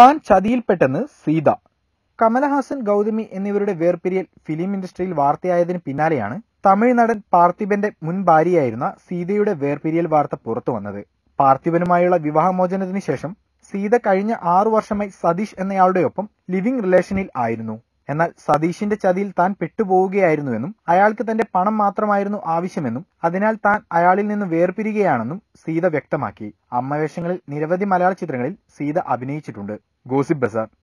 താൻ ചതിയിൽപ്പെട്ടെന്ന് സീത കമലഹാസൻ ഗൗതമി എന്നിവരുടെ വേർപിരിയൽ ഫിലിം ഇൻഡസ്ട്രിയിൽ വാർത്തയായതിന് പിന്നാലെയാണ് തമിഴ് നടൻ പാർത്ഥിബന്റെ മുൻ ഭാര്യയായിരുന്ന സീതയുടെ വേർപിരിയൽ വാർത്ത പുറത്തു വന്നത് പാർത്ഥിബനുമായുള്ള വിവാഹമോചനത്തിന് ശേഷം സീത കഴിഞ്ഞ ആറു വർഷമായി സതീഷ് എന്നയാളുടെ ഒപ്പം ലിവിംഗ് റിലേഷനിൽ ആയിരുന്നു എന്നാൽ സതീഷിന്റെ ചതിയിൽ താൻ പെട്ടുപോവുകയായിരുന്നുവെന്നും അയാൾക്ക് തന്റെ പണം മാത്രമായിരുന്നു ആവശ്യമെന്നും അതിനാൽ താൻ അയാളിൽ നിന്ന് വേർപിരികയാണെന്നും സീത വ്യക്തമാക്കി അമ്മവേഷങ്ങളിൽ നിരവധി മലയാള ചിത്രങ്ങളിൽ സീത അഭിനയിച്ചിട്ടുണ്ട് ഗോസിപ്പ് ബസാർ